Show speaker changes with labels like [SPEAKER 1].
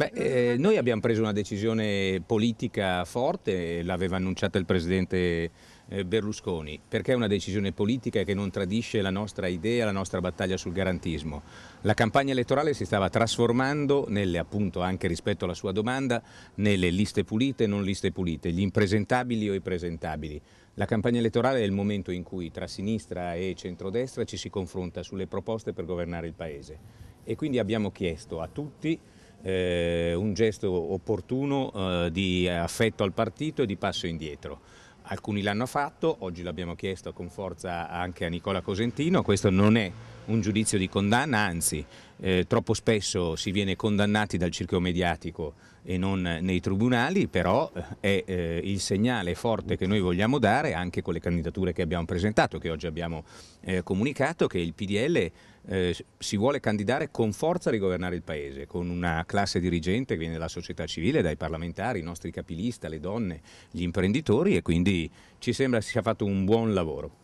[SPEAKER 1] Beh, eh, noi abbiamo preso una decisione politica forte, l'aveva annunciata il Presidente eh, Berlusconi, perché è una decisione politica che non tradisce la nostra idea, la nostra battaglia sul garantismo. La campagna elettorale si stava trasformando, nelle, appunto anche rispetto alla sua domanda, nelle liste pulite e non liste pulite, gli impresentabili o i presentabili. La campagna elettorale è il momento in cui tra sinistra e centrodestra ci si confronta sulle proposte per governare il Paese. E quindi abbiamo chiesto a tutti eh, un gesto opportuno eh, di affetto al partito e di passo indietro. Alcuni l'hanno fatto, oggi l'abbiamo chiesto con forza anche a Nicola Cosentino, questo non è un giudizio di condanna, anzi eh, troppo spesso si viene condannati dal circo mediatico e non nei tribunali, però eh, è eh, il segnale forte che noi vogliamo dare anche con le candidature che abbiamo presentato, che oggi abbiamo eh, comunicato, che il PDL eh, si vuole candidare con forza a rigovernare il Paese, con una classe dirigente che viene dalla società civile, dai parlamentari, i nostri capilista, le donne, gli imprenditori e quindi ci sembra si sia fatto un buon lavoro.